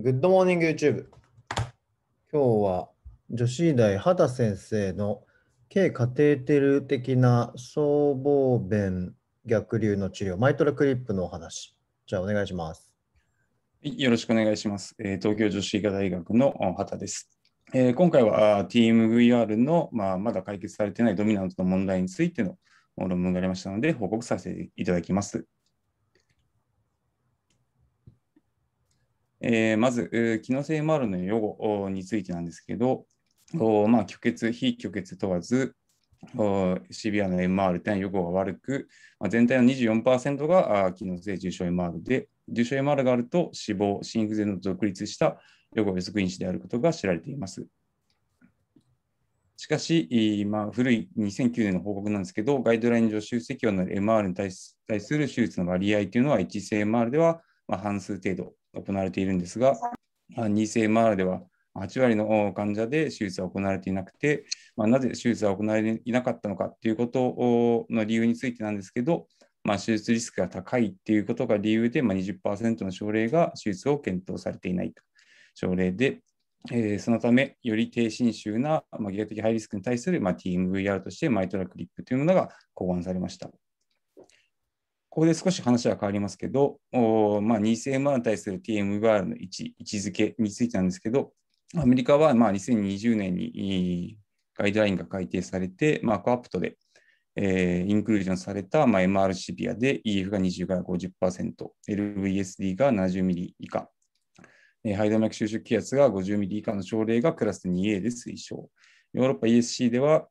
グッドモーニング YouTube。今日は女子医大畑先生の軽カテーテル的な僧帽弁逆流の治療、マイトラクリップのお話。じゃあお願いします。よろしくお願いします。え東京女子医科大学の畑です。え今回は TMVR の、まあ、まだ解決されてないドミナントの問題についての論文がありましたので、報告させていただきます。えー、まず、機能性 MR の予後についてなんですけど、まあ、虚血、非虚血問わず、シビアな MR というのは予後が悪く、まあ、全体の24%が機能性重症 MR で、重症 MR があると死亡、心不全の独立した予後予測因子であることが知られています。しかし、まあ、古い2009年の報告なんですけど、ガイドライン上集積用の MR に対する手術の割合というのは、一性 MR では半数程度、行われているんですが、2世 MR では8割の患者で手術は行われていなくて、まあ、なぜ手術は行われていなかったのかということの理由についてなんですけど、まあ、手術リスクが高いということが理由で、まあ20、の症例が手術を検討されていないと症例で、えー、そのため、より低侵襲な、まあ、的ハイリスクに対する、まあ、TMVR としてマイトラクリップというものが考案されました。ここで少し話は変わりますけど、まあ、2000MR に対する TMVR の位置位置づけについてなんですけど、アメリカはまあ2020年にガイドラインが改定されて、マークアップトで、えー、インクルージョンされた、まあ、MR シビアで EF が20から50%、LVSD が70ミリ以下、えー、肺動脈収縮気圧が50ミリ以下の症例がクラス 2A で推奨。ヨーロッパ ESC では、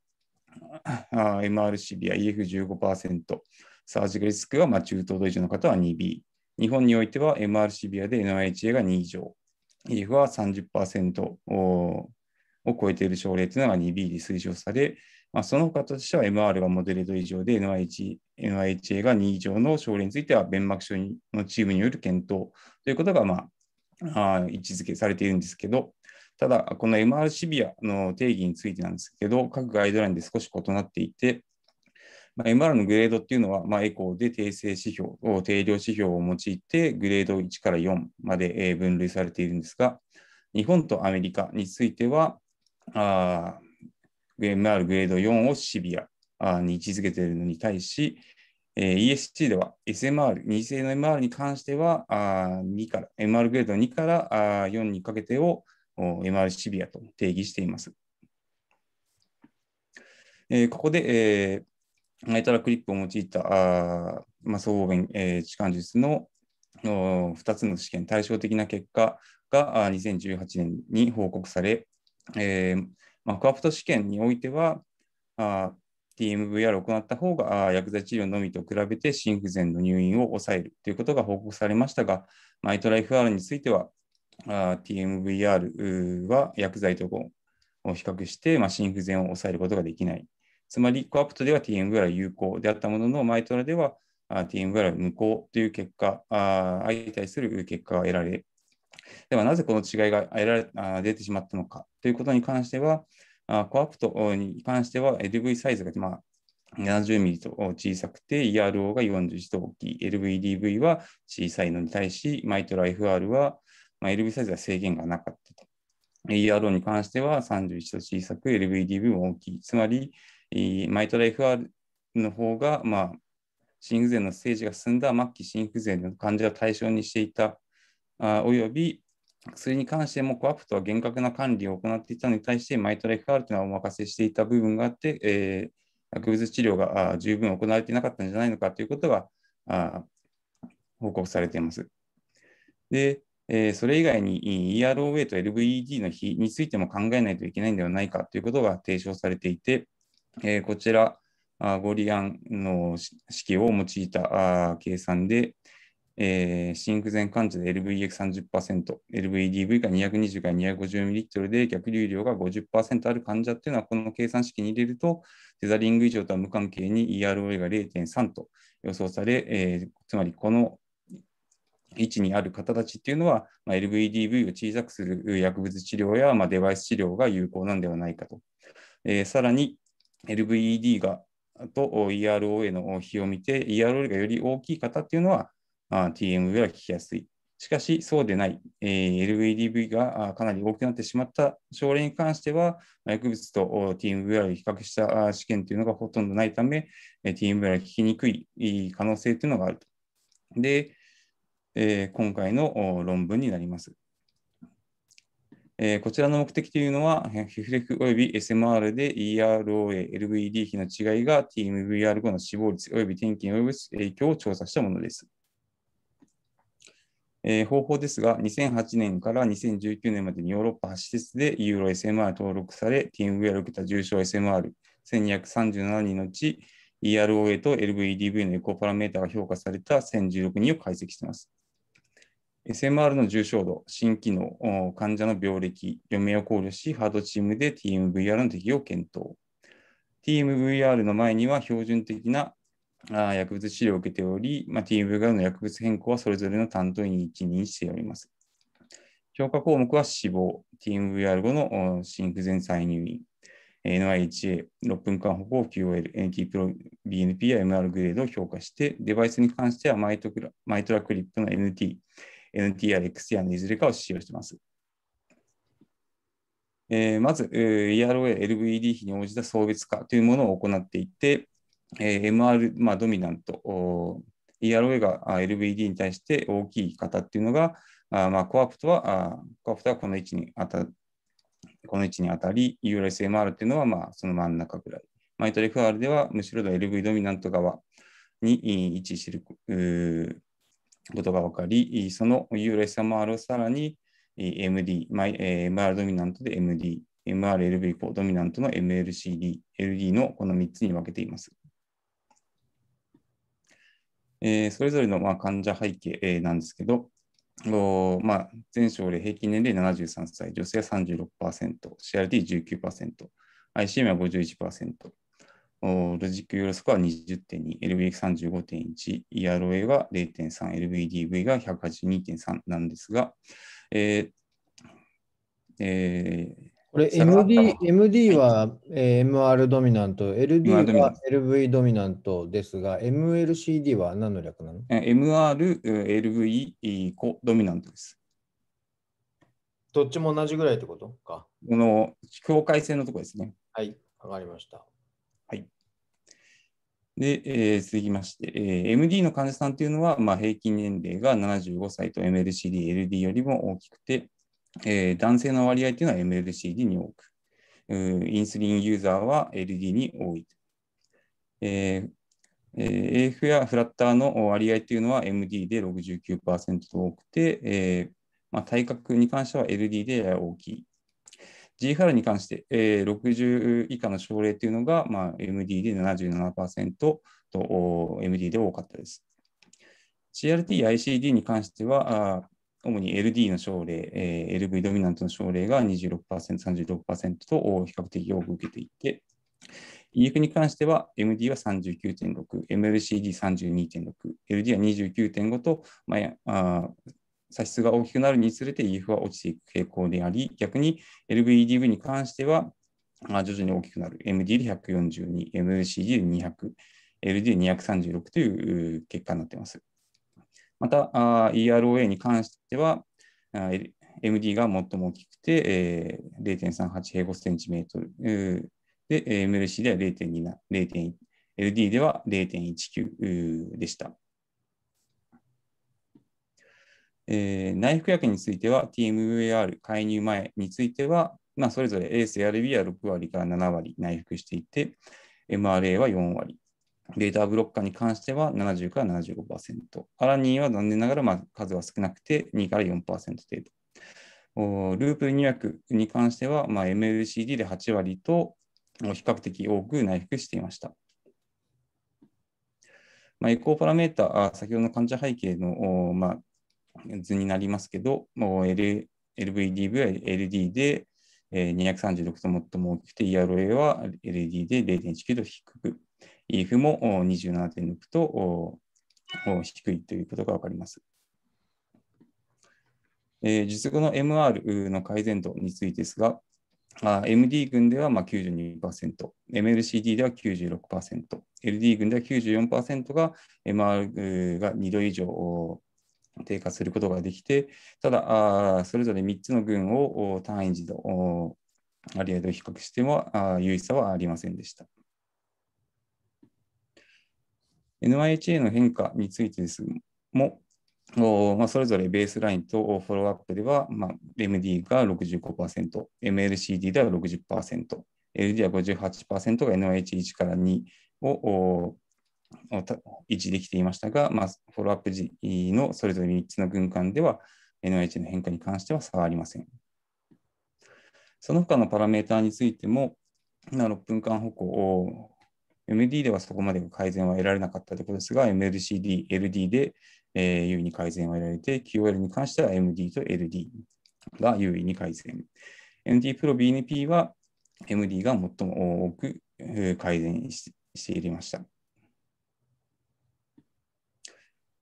MR シビア EF15%、サージグリスクはま中等度以上の方は 2B。日本においては MR シビアで NIHA が2以上。EF は30%を超えている症例というのが 2B で推奨され、まあ、その他としては MR がモデレート以上で NIH NIHA が2以上の症例については弁膜症のチームによる検討ということが、まあ、あ位置づけされているんですけど、ただ、この MR シビアの定義についてなんですけど、各ガイドラインで少し異なっていて、まあ、MR のグレードっていうのは、まあ、エコーで訂正指標を、定量指標を用いて、グレード1から4まで分類されているんですが、日本とアメリカについては、あ MR グレード4をシビアに位置づけているのに対し、え ESC では SMR、2性の MR に関しては、あ2から、MR グレード2からあ4にかけてを MR シビアと定義しています。えここで、えハイタラクリップを用いた、あまあ、総合弁、えー、痴漢術の2つの試験、対照的な結果が2018年に報告され、えーまあ、クアプト試験においては、TMVR を行った方が薬剤治療のみと比べて心不全の入院を抑えるということが報告されましたが、マイトライフ R については、TMVR は薬剤と比較して、まあ、心不全を抑えることができないつまり、コアプトでは TMVR は有効であったものの、マイトラでは TMVR は無効という結果、相対する結果が得られ、ではなぜこの違いが得られ出てしまったのかということに関しては、コアプトに関しては LV サイズが、まあ、70ミリと小さくて、ERO が41と大きい、LVDV は小さいのに対し、マイトラ FR は、まあ、LV サイズは制限がなかったと。ERO に関しては31と小さく、LVDV も大きい。つまり、マイトラ FR の方が、まあ、心不全のステージが進んだ末期心不全の患者を対象にしていた、あおよび薬に関してもコアプトは厳格な管理を行っていたのに対して、マイトラ FR というのはお任せしていた部分があって、えー、薬物治療が十分行われていなかったんじゃないのかということがあ報告されています。で、えー、それ以外に EROA と LVED の比についても考えないといけないんではないかということが提唱されていて、えー、こちら、ゴリアンの式を用いた計算で、えー、心不全患者で LVEX30%、LVDV が220から 250ml で逆流量が50%ある患者っていうのは、この計算式に入れると、テザリング以上とは無関係に EROA が0.3と予想され、えー、つまりこの位置にある方たちっていうのは、まあ、LVDV を小さくする薬物治療や、まあ、デバイス治療が有効なんではないかと。えー、さらに、LVED がと EROA の比を見て、EROA がより大きい方っていうのは、TM v は聞きやすい。しかし、そうでない、えー、LVDV がかなり大きくなってしまった症例に関しては、薬物と TMVR を比較した試験というのがほとんどないため、TMVR が効きにくい可能性というのがあると。で、えー、今回の論文になります。えー、こちらの目的というのは、ヒフレクおよび SMR で EROA、LVD 比の違いが TMVR 後の死亡率および転勤および影響を調査したものです。えー、方法ですが、2008年から2019年までにヨーロッパ8施設で EUROSMR 登録され、TMVR を受けた重症 SMR1237 人のうち、EROA と LVDV のエコパラメータが評価された1016人を解析しています。SMR の重症度、新機能、患者の病歴、余命を考慮し、ハードチームで TMVR の適用を検討。TMVR の前には標準的な薬物治療を受けており、まあ、TMVR の薬物変更はそれぞれの担当医に一任しております。評価項目は死亡、TMVR 後の心不全再入院、NIHA、6分間歩行 QOL、NT プロ BNP や MR グレードを評価して、デバイスに関してはマイトラクリップの NT、NTR、XTR のいずれかを使用しています。えー、まず、EROA、l v d 比に応じた送別化というものを行っていて、えー、MR、まあ、ドミナント、EROA が l v d に対して大きい方っていうのが、あまあ、コアプトは、コアプトはこの位置に当たこの位置に当たり、ULSMR というのはまあその真ん中ぐらい。マイト FR ではむしろ LV ドミナント側に位置していることが分かり、その USMR をさらに MD、MR ドミナントで MD、MRLB コドミナントの MLCD、LD のこの3つに分けています。えー、それぞれのまあ患者背景、なんですけど、おまあ、全症例平均年齢73歳、女性は36%、CRT19%、ICM は51%、ロジックユーロスコア20.2、LVX35.1、EROA が0.3、LVDV が182.3なんですが、えーえー、これ MD, MD は MR ドミナント、LD は LV ドミナントですが、MLCD は何の略なの ?MR、LV、コドミナントです。どっちも同じぐらいってことか。この境界線のところですね。はい、わかりました。はいでえー、続きまして、えー、MD の患者さんというのは、まあ、平均年齢が75歳と MLCD、LD よりも大きくて、えー、男性の割合というのは MLCD に多く、インスリンユーザーは LD に多い。えー、AF やフラッターの割合というのは MD で69%と多くて、えーまあ、体格に関しては LD で大きい。GFR に関して、えー、60以下の症例というのが、まあ、MD で77%と MD で多かったです。CRT ICD に関しては、あ主に LD の症例、えー、LV ドミナントの症例が26%、36%と比較的多く受けていて、EF に関しては MD は39.6、MLCD32.6、LD は29.5と、まあ、あ差し数が大きくなるにつれて EF は落ちていく傾向であり、逆に LVEDV に関しては徐々に大きくなる。MD で142、MCD l で200、LD で236という結果になっています。また、EROA に関しては、MD が最も大きくて0.38平方センチメートルで、MLC では0 2 0.1、LD では0.19でした。えー、内服薬については TMVR 介入前については、まあ、それぞれ a s r b は6割から7割内服していて、MRA は4割。データブロッカーに関しては70から75%。アラニンは残念ながらまあ数は少なくて2から4%程度。ループ入薬に関しては、まあ、MLCD で8割と比較的多く内服していました。まあ、エコーパラメータ、先ほどの患者背景の、まあ、図になりますけど、L LVDV は LD で、えー、236と最も大きくて ERA は LD で0.19と低く、EF も27.6と低いということが分かります。えー、術後の MR の改善度についてですが、MD 群ではまあ92%、MLCD では96%、LD 群では94%が MR が2度以上低下することができて、ただ、それぞれ3つの群を単位時の割合と比較しても優位差はありませんでした。n y h a の変化についてですも、まあ、それぞれベースラインとフォローアップでは、まあ、MD が65%、MLCD では60%、LD は58%が n y h 1から2を維持できていましたが、まあ、フォローアップ時のそれぞれ3つの軍艦では NIH の変化に関しては差はありません。その他のパラメーターについても、6分間歩行 MD ではそこまで改善は得られなかったということですが、MLCD、LD で、えー、優位に改善を得られて、QOL に関しては MD と LD が優位に改善。MD プロ BNP は MD が最も多く改善していました。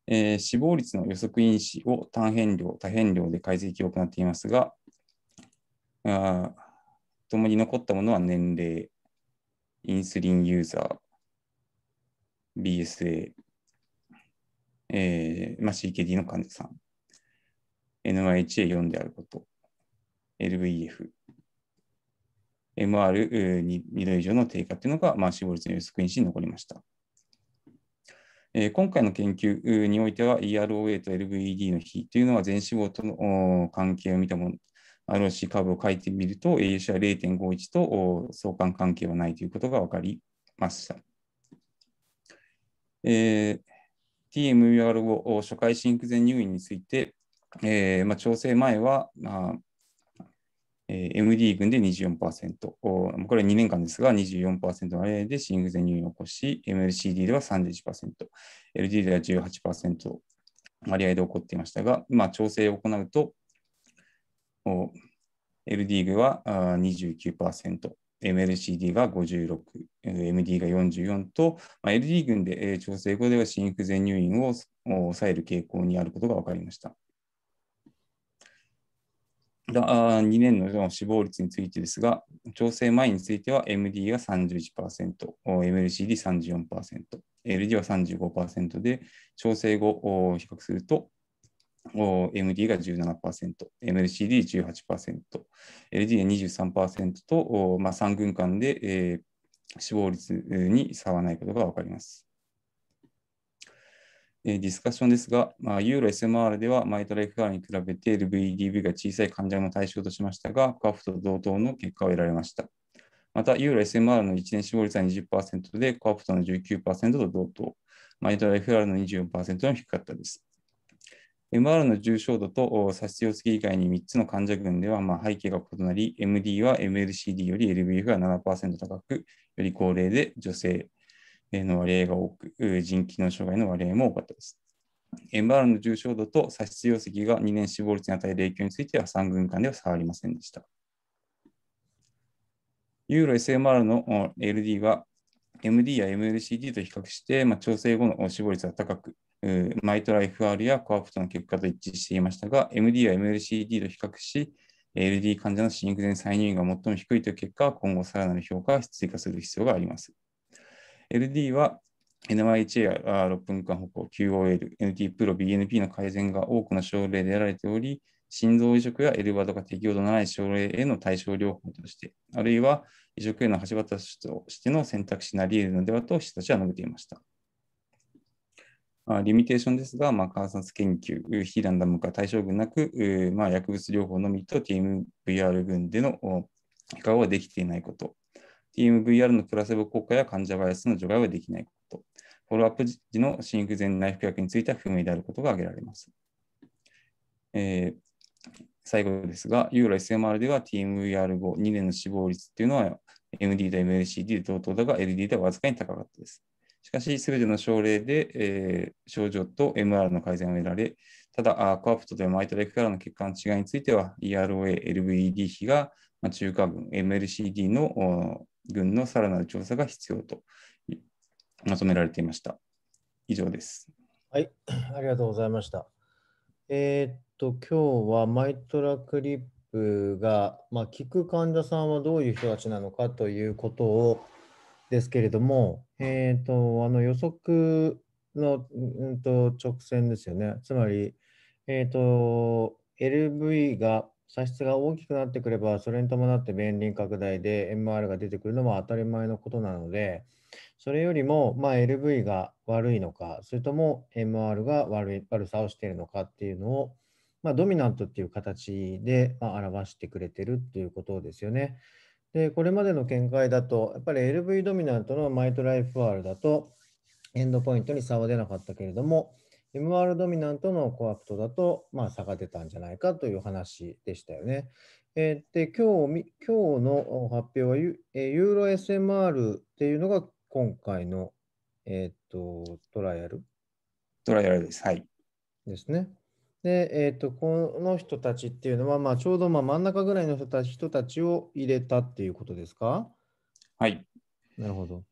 えー、死亡率の予測因子を単変量、多変量で解析を行っていますが、ともに残ったものは年齢、インスリンユーザー、BSA、えーまあ、CKD の患者さん、NYHA4 であること、LVF、MR2 度以上の低下というのが、まあ、死亡率の予測因子に残りました。え今回の研究においては EROA と LVED の比というのは全脂肪との関係を見たもの、ROC カーブを書いてみると a c は0.51と相関関係はないということが分かりました。えー、TMUR を初回心不全前入院について、えーまあ、調整前は、まあ、えー、MD 群で24%、これは2年間ですが24%の割合で心不全入院を起こし、MLCD では31%、LD では18%、割合で起こっていましたが、まあ、調整を行うと、LD 群は29%、MLCD が56、MD が44と、まあ、LD 群で調整後では心不全入院を抑える傾向にあることが分かりました。だ2年の死亡率についてですが、調整前については MD が31%、MLCD34%、LD は35%で、調整後を比較すると、MD が17%、MLCD18%、LD が23%と、まあ、3軍間で、えー、死亡率に差はないことが分かります。ディスカッションですが、まあ、ユーロ SMR ではマイトラ FR に比べて LVDV が小さい患者も対象としましたが、カフと同等の結果を得られました。また、ユーロ SMR の1年死亡率は20%で、コアプトの19%と同等、マイトラ FR の24%の低かったです。MR の重症度と差し強付き以外に3つの患者群ではま背景が異なり、MD は MLCD より LVF が7%高く、より高齢で女性、の割合が多く、腎機能障害の割合も多かったです。MR の重症度と差出容積が2年死亡率に与える影響については3軍間では差はありませんでした。ユーロ SMR の LD は MD や MLCD と比較して、まあ、調整後の死亡率は高く、マイトラ FR やコアプトの結果と一致していましたが、MD や MLCD と比較し、LD 患者の心不全再入院が最も低いという結果は、今後さらなる評価は追加する必要があります。LD は NYHA が6分間歩行、QOL、NT プロ、BNP の改善が多くの症例で得られており、心臓移植や L バドが適用のない症例への対症療法として、あるいは移植への橋渡しとしての選択肢になり得るのではと、人たちは述べていました。あ、リミテーションですが、まあ、観察研究、非ランダム化、対象群なく、まあ、薬物療法のみと TMVR 群での比較はできていないこと、TMVR のプラセボ効果や患者バイアスの除外はできないこと、フォローアップ時の心不全内服薬については不明であることが挙げられます。えー最後ですが、ユーロ SMR では TMVR 後、2年の死亡率というのは MD と MLCD で同等だが、LD ではわずかに高かったです。しかし、すべての症例で、えー、症状と MR の改善を得られ、ただ、コアプトでマイトレックからの血管の違いについては、EROA、LVED 比が中華群、MLCD の軍のさらなる調査が必要とまとめられていました。以上です。はい、ありがとうございました。えー、っと、今日はマイトラクリップが、まあ、聞く患者さんはどういう人たちなのかということをですけれども、えー、っと、あの予測の、うん、と直線ですよね。つまり、えー、っと、LV が差質が大きくなってくれば、それに伴って便利拡大で MR が出てくるのは当たり前のことなので、それよりも、まあ、LV が悪いのか、それとも MR が悪い悪さをしているのかっていうのを、まあ、ドミナントっていう形で、まあ、表してくれてるっていうことですよね。で、これまでの見解だと、やっぱり LV ドミナントのマイトライフ R だと、エンドポイントに差は出なかったけれども、MR ドミナントのコアプトだと、まあ、差が出たんじゃないかという話でしたよね。えー、で今日今日の発表はユ,、えー、ユーロ SMR っていうのが今回の、えー、とトライアルトライアルです。はい。ですね。で、えー、とこの人たちっていうのは、まあ、ちょうどまあ真ん中ぐらいの人たち人たちを入れたっていうことですかはい。なるほど。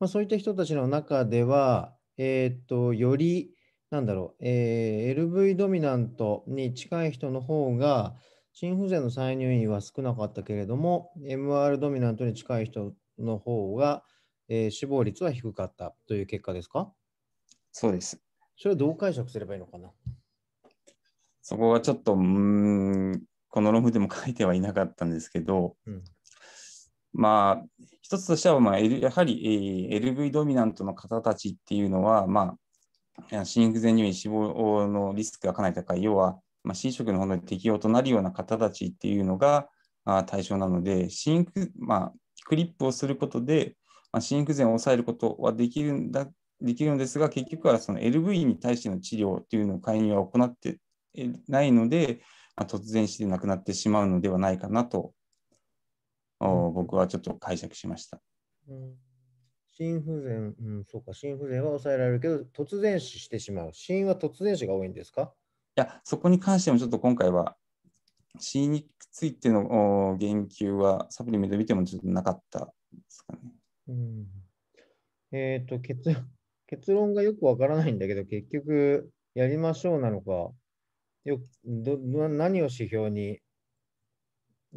まあ、そういった人たちの中では、えっ、ー、とよりなんだろう、えー、LV ドミナントに近い人の方が、心不全の再入院は少なかったけれども、MR ドミナントに近い人の方が、えー、死亡率は低かったという結果ですかそうです。それはどう解釈すればいいのかなそこはちょっと、うん、この論文でも書いてはいなかったんですけど、うん、まあ、一つとしては、まあ、やはり、えー、LV ドミナントの方たちっていうのは、まあ、心不全に院、死亡のリスクがかなり高い、要は、まあ、職の方当に適用となるような方たちっていうのが対象なので、心不まあ、クリップをすることで、まあ、心不全を抑えることはできるんだできるのですが、結局はその LV に対しての治療というのを介入は行ってないので、まあ、突然死で亡くなってしまうのではないかなと、うん、僕はちょっと解釈しました。うん心不全、うん、そうか、心不全は抑えられるけど、突然死してしまう。死因は突然死が多いんですかいや、そこに関してもちょっと今回は、死因についての言及はサプリメント見てもちょっとなかったですかね。うん、えっ、ー、と結、結論がよくわからないんだけど、結局、やりましょうなのか、よど何を指標に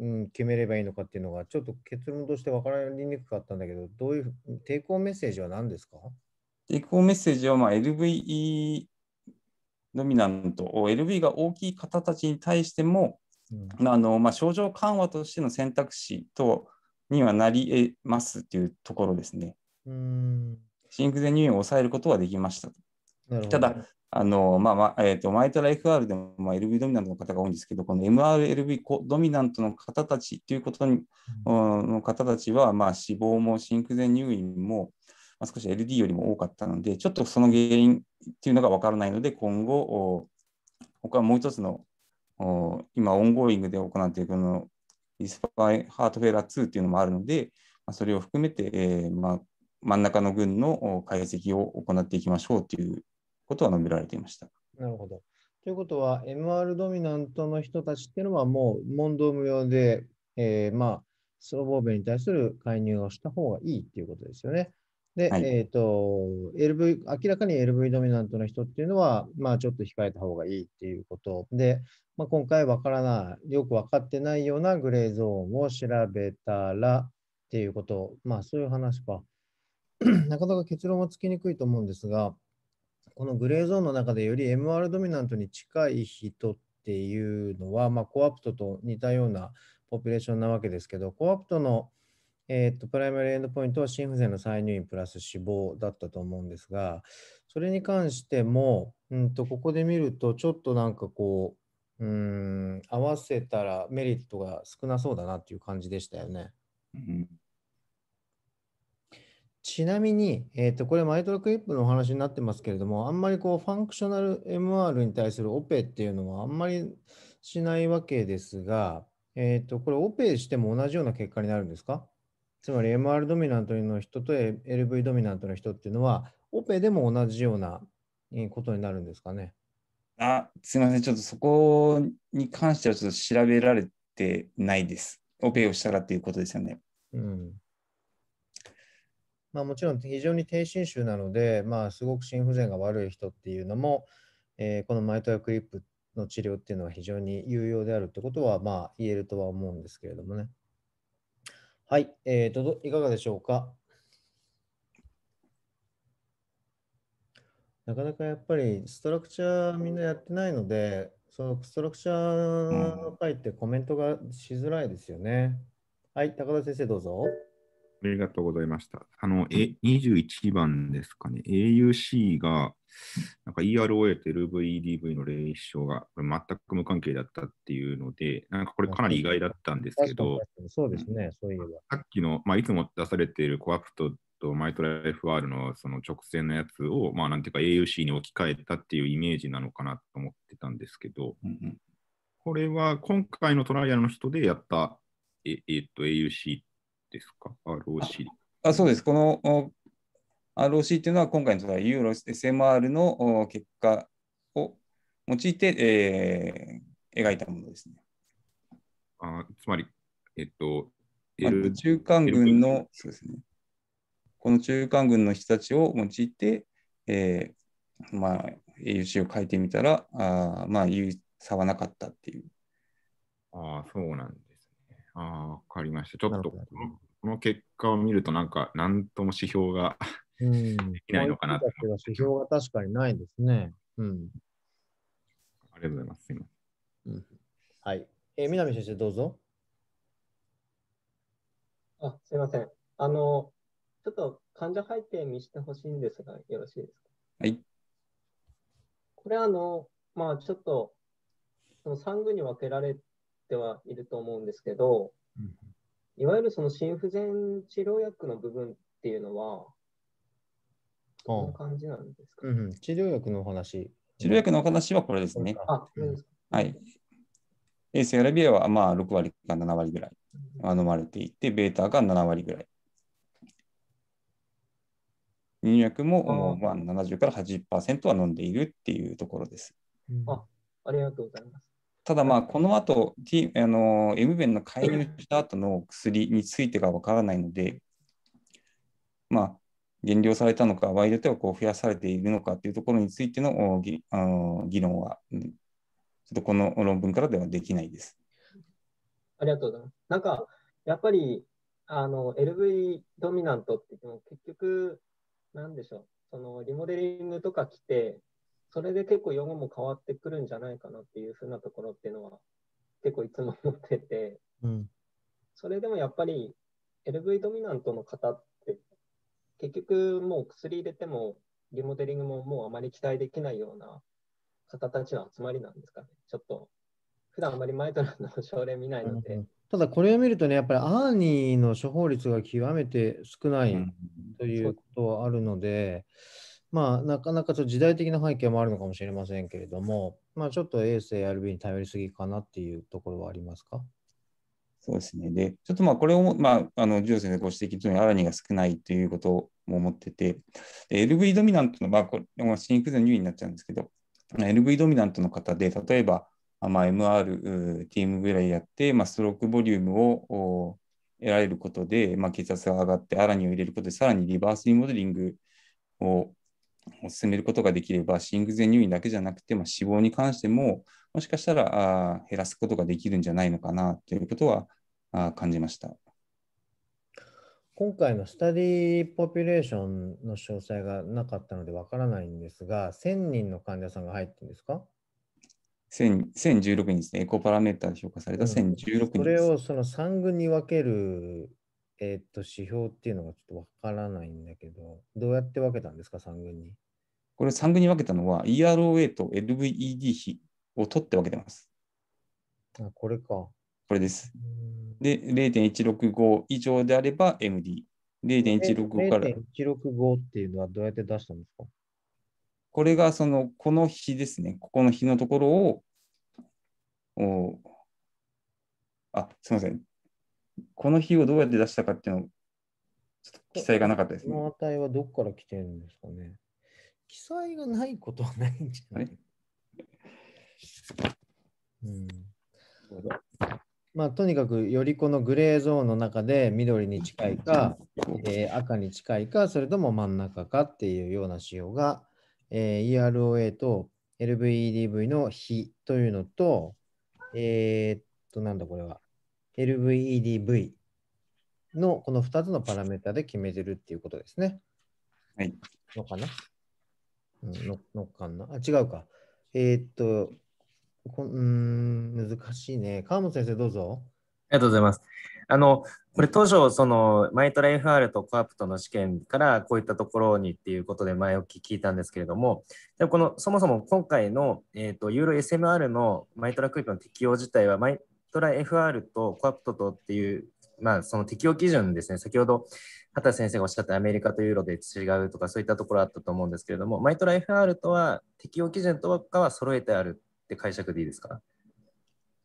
うん、決めればいいのかっていうのが、ちょっと結論として分かりにくかったんだけど、どういう、抵抗メッセージは何ですか抵抗メッセージは、まあ、LVE ドミナント、LV が大きい方たちに対しても、うん、あのまあ、症状緩和としての選択肢とにはなりえますというところですね。うん心不全入院を抑えることはできました。ただ、あの、まあ、まあ、えっ、ー、と、マイトラ FR でも、まあ、LV ドミナントの方が多いんですけど、この MRLV ドミナントの方たちということに、うん、の方たちは、まあ、死亡も心不全入院も、まあ、少し LD よりも多かったので、ちょっとその原因っていうのが分からないので、今後、他もう一つの、今、オンゴーイングで行っているこのリスパイハートフェラー2っていうのもあるので、まあ、それを含めて、えーまあ、真ん中の群の解析を行っていきましょうということは述べられていました。なるほど。ということは、MR ドミナントの人たちっていうのは、もう問答無用で、えー、まあ、スロ弁に対する介入をした方がいいっていうことですよね。で、はい、えっ、ー、と、LV、明らかに LV ドミナントの人っていうのは、まあ、ちょっと控えた方がいいっていうことで、まあ、今回わからない、よく分かってないようなグレーゾーンを調べたらっていうこと、まあ、そういう話か。なかなか結論はつきにくいと思うんですが、このグレーゾーンの中でより MR ドミナントに近い人っていうのは、まあ、コアプトと似たようなポピュレーションなわけですけど、コアプトの、えー、っとプライマリエンドポイントは心不全の再入院プラス死亡だったと思うんですが、それに関しても、うんと、ここで見ると、ちょっとなんかこう、うん合わせたらメリットが少なそうだなっていう感じでしたよね。うんちなみに、えー、とこれ、マイトラクリップのお話になってますけれども、あんまりこうファンクショナル MR に対するオペっていうのはあんまりしないわけですが、えー、とこれ、オペしても同じような結果になるんですかつまり MR ドミナントの人と LV ドミナントの人っていうのは、オペでも同じようなことになるんですかね。あすみません、ちょっとそこに関してはちょっと調べられてないです。オペをしたらっていうことですよね。うんまあ、もちろん非常に低侵襲なので、まあ、すごく心不全が悪い人っていうのも、えー、このマイトアクリップの治療っていうのは非常に有用であるってことは、まあ、言えるとは思うんですけれどもね。はい、えーと、どいかがでしょうか。なかなかやっぱりストラクチャーみんなやってないので、そのストラクチャーの回ってコメントがしづらいですよね。はい、高田先生どうぞ。ありがとうございました。あの、え21番ですかね。AUC が、なんか EROA と LVEDV の例証が全く無関係だったっていうので、なんかこれかなり意外だったんですけど、そうですね、そういえば。さっきの、まあ、いつも出されているコアプトとマイトラ FR のその直線のやつを、まあ、なんていうか AUC に置き換えたっていうイメージなのかなと思ってたんですけど、うんうん、これは今回のトライアルの人でやった、ええー、っと AUC ってですか、ROC。あそうです。この ROC っていうのは、今回のユーロ SMR の結果を用いて、えー、描いたものですね。あつまり、えっと、L… 中間群の、そうですね。この中間群の人たちを用いて、えー、まあ、AUC を書いてみたら、あまあ、差はなかったっていう。ああ、そうなんああ、変りました。ちょっとこのこの結果を見ると、なんか、なんとも指標が うん、できないのかなっ指標が確かにないですね。うん。ありがとうございます。すみません。うん、はい。えー、南先生、どうぞ。あ、すみません。あの、ちょっと患者背景にしてほしいんですが、よろしいですか。はい。これ、あの、まあ、ちょっと、その3具に分けられて、ってはいると思うんですけど、いわゆるその心不全治療薬の部分っていうのは、どんな感じなんですか、うんうん、治療薬のお話。治療薬のお話はこれですね。あ、うん、はい。エースやラビアはまあ6割か7割ぐらい飲まれていて、ベータが7割ぐらい。入薬もまあ70から80%は飲んでいるっていうところです。あありがとうございます。ただまあ、この後、T、あの M 弁の介入した後の薬についてがわからないので、まあ、減量されたのか、場合によってはこう増やされているのかというところについての議あの議論は、ちょっとこの論文からではできないです。ありがとうございます。なんか、やっぱりあの LV ドミナントって言っても、結局、なんでしょう、そのリモデリングとか来て、それで結構用語も変わってくるんじゃないかなっていうふうなところっていうのは結構いつも思ってて、うん、それでもやっぱり LV ドミナントの方って結局もう薬入れてもリモデリングももうあまり期待できないような方たちの集まりなんですかね。ちょっと普段あまりマイトラの症例見ないので。うん、ただこれを見るとね、やっぱりアーニーの処方率が極めて少ないということはあるので、うまあ、なかなかちょっと時代的な背景もあるのかもしれませんけれども、まあ、ちょっと A a RB に頼りすぎかなっていうところはありますかそうですね。で、ちょっとまあこれを、まあ、あの、ジュー先生ご指摘うにアラニが少ないということも思ってて、LV ドミナントの、まあ、これ、心不全入院になっちゃうんですけど、LV ドミナントの方で、例えば、まあ、MR、TM ぐらいやって、まあ、ストロークボリュームを得られることで、まあ、血圧が上がって、アラニを入れることで、さらにリバースリモデリングを進めることができれば、心不全入院だけじゃなくて、まあ、死亡に関しても、もしかしたらあ減らすことができるんじゃないのかなということはあ感じました。今回のスタディポピュレーションの詳細がなかったのでわからないんですが、1000人の患者さんが入ってるんですか1016人ですね、エコパラメータで評価された1016人、うん、それをその3群に分けるえー、っと、指標っていうのがちょっとわからないんだけど、どうやって分けたんですか、3軍に。これ3軍に分けたのは、EROA と LVED 比を取って分けてます。あ、これか。これです。で、0.165以上であれば MD。0.165から。0.165っていうのはどうやって出したんですかこれがその、この比ですね。ここの比のところを、おあ、すみません。この日をどうやって出したかっていうのちょっと記載がなかったですね。この値はどこから来てるんですかね。記載がないことはないんじゃないうん、まあとにかくよりこのグレーゾーンの中で緑に近いか、えー、赤に近いかそれとも真ん中かっていうような仕様が、えー、EROA と LVEDV の比というのとえー、っとなんだこれは LVEDV のこの2つのパラメータで決めてるっていうことですね。はい。のかな、うん、ののかなあ、違うか。えー、っと、こん難しいね。川本先生、どうぞ。ありがとうございます。あの、これ当初、その、マイトラ FR とコアプトの試験から、こういったところにっていうことで前置き聞いたんですけれども、でもこの、そもそも今回の、えっ、ー、と、ユーロ SMR のマイトラクイプの適用自体は、マイトラ FR とコアプトとっていう、まあ、その適用基準ですね、先ほど畑先生がおっしゃったアメリカとユーロで違うとか、そういったところあったと思うんですけれども、マイトラ FR とは適用基準とかは揃えてあるって解釈でいいですか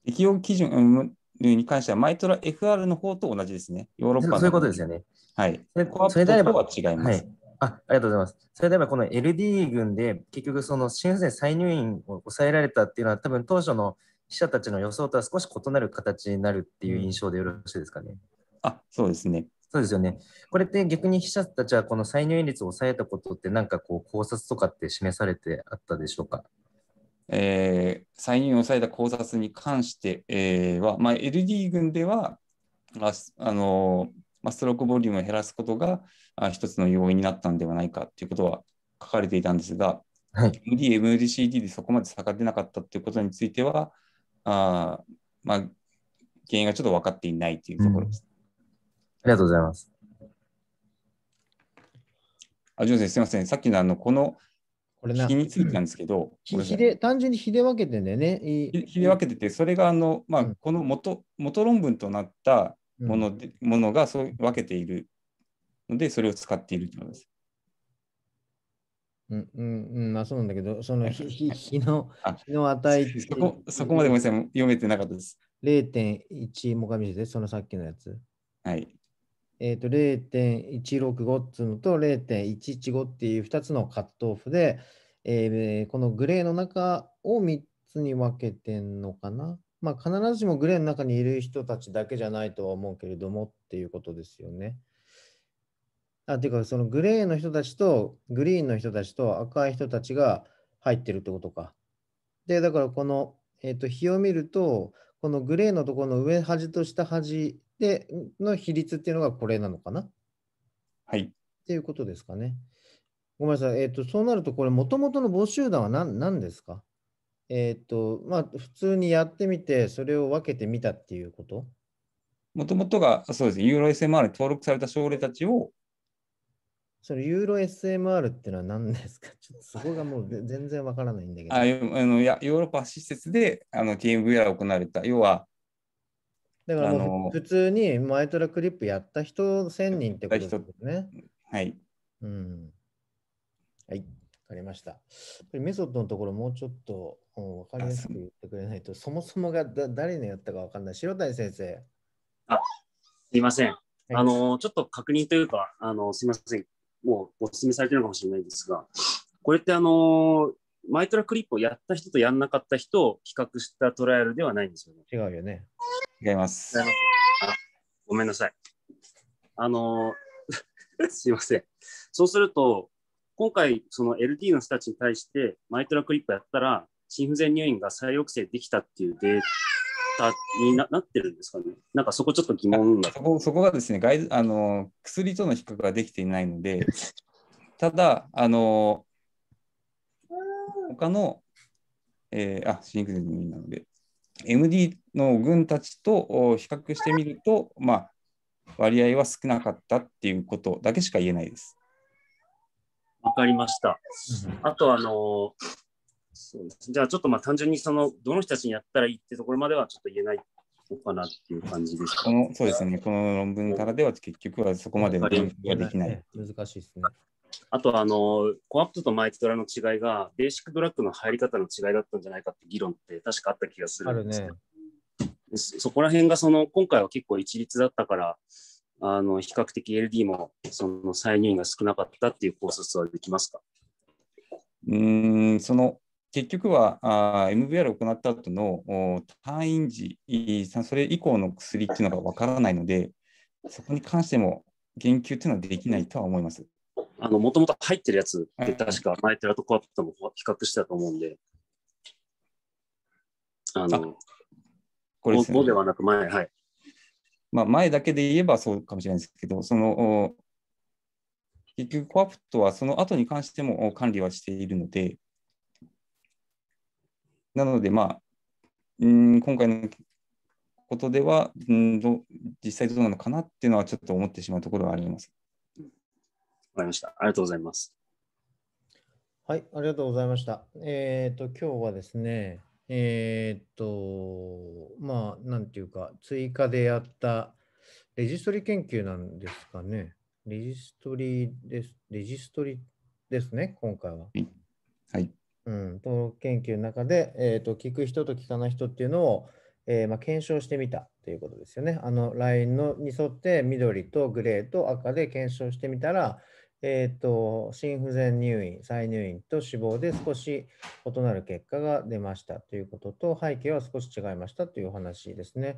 適用基準に関しては、マイトラ FR の方と同じですね。ヨーロッパそういうことですよね。はい。コアプトとは違います。あありがとうございます。それではこの LD 群で結局その新鮮再入院を抑えられたっていうのは多分当初の記者たちの予想とは少し異なる形になるっていう印象でよろしいですかね。あそうですね。そうですよね。これって逆に記者たちはこの再入院率を抑えたことって何かこう考察とかって示されてあったでしょうかえー、再入院を抑えた考察に関して、えは、まあ、LD 群ではあの、まストロークボリュームを減らすことがあ一つの要因になったんではないかということは書かれていたんですが、はい、MD、MDCD でそこまで下がってなかったということについては、あまあ、原因がちょっと分かっていないというところです、うん、ありがとうございます。あ、ジョン先生、すみません。さっきのあの、この、これな日についてなんですけど、ひで単純にひで分けてんだよね。ひで分けてて、それがあの、まあ、この元,、元論文となったもので、ものがそう分けているので、それを使っているということです。うんうんまあそうなんだけど、その日日の日の値そこそこまでごめんなさい、読めてなかったです。0.1もかみです、そのさっきのやつ。はい。えっ、ー、と、0.165っていうのと0.115っていう2つのカットオフで、えー、このグレーの中を3つに分けてんのかな。まあ、必ずしもグレーの中にいる人たちだけじゃないとは思うけれどもっていうことですよね。あ、ていうか、そのグレーの人たちとグリーンの人たちと赤い人たちが入ってるってことか。で、だからこの、えっ、ー、と、日を見ると、このグレーのところの上端と下端での比率っていうのがこれなのかなはい。っていうことですかね。ごめんなさい。えっ、ー、と、そうなると、これ、もともとの募集団は何何ですかえっ、ー、と、まあ、普通にやってみて、それを分けてみたっていうこともともとが、そうです。ユーロ SMR に登録された症例たちを、そのユーロ SMR っていうのは何ですか ちょっとそこがもう 全然わからないんだけど。あのいやヨーロッパ施設であの TMVR が行われた。要は、だからもう普通にマイトラクリップやった人1000人ってことですね。はい。うん。はい、わかりました。メソッドのところもうちょっとわかりやすく言ってくれないと、そもそもがだ誰のやったかわかんない。白谷先生。あ、すいません。あの、ちょっと確認というか、あの、すみません。をお勧めされてるのかもしれないですが、これってあの、マイトラクリップをやった人とやんなかった人を比較したトライアルではないんですよね。違うよね。違います。まごめんなさい。あの、すいません。そうすると、今回、その LD の人たちに対して、マイトラクリップやったら、心不全入院が再抑制できたっていうデーたにななってるんですかね。なんかそこちょっと疑問が。そこそこがですね外あの、薬との比較ができていないので、ただ、あの他の、えー、あ、シンクゼミなので、MD の群たちと比較してみると、まあ、割合は少なかったっていうことだけしか言えないです。わかりました。あと、あのーそうですじゃあちょっとまあ単純にそのどの人たちにやったらいいってところまではちょっと言えないのかなっていう感じですこのそうですね、この論文からでは結局はそこまでができない。難しいですね。あとあの、コアプトとマイクドラの違いが、ベーシックドラッグの入り方の違いだったんじゃないかって議論って確かあった気がするんですけど、ね、そこら辺がその今回は結構一律だったから、あの比較的 LD もその再入院が少なかったっていう考察はできますかうんその結局はあ MVR を行った後の退院時、それ以降の薬っていうのがわからないので、そこに関しても言及というのはできないとは思います。もともと入ってるやつで、確か前寺とコアプトも比較してたと思うんで、あの、これですね。ではなく前、はい。まあ、前だけで言えばそうかもしれないですけど、その結局、コアプトはその後に関しても管理はしているので、なので、まあ、うん今回のことではうんど、実際どうなのかなっていうのはちょっと思ってしまうところはあります。わかりました。ありがとうございます。はい、ありがとうございました。えっ、ー、と、今日はですね、えっ、ー、と、まあ、なんていうか、追加でやったレジストリ研究なんですかね。レジストリです。レジストリですね、今回は。はい。うん、登録研究の中で、えーと、聞く人と聞かない人っていうのを、えー、まあ、検証してみたということですよね。あのラインのに沿って緑とグレーと赤で検証してみたら、えーと、心不全入院、再入院と死亡で少し異なる結果が出ましたということと、背景は少し違いましたというお話ですね。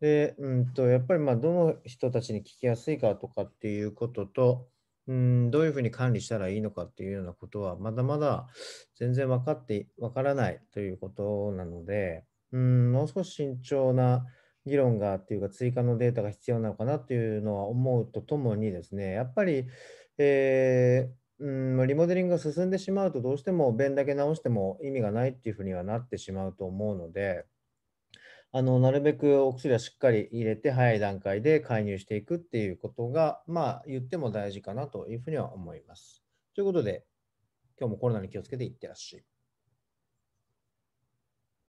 で、うんと、やっぱりまどの人たちに聞きやすいかとかっていうことと、うん、どういうふうに管理したらいいのかっていうようなことは、まだまだ全然分かって、分からないということなので、うん、もう少し慎重な議論がっていうか、追加のデータが必要なのかなというのは思うとともにですね、やっぱり、えーうん、リモデリングが進んでしまうと、どうしても便だけ直しても意味がないっていうふうにはなってしまうと思うので、あのなるべくお薬はしっかり入れて早い段階で介入していくっていうことが、まあ、言っても大事かなというふうには思います。ということで、今日もコロナに気をつけていってらっしゃい。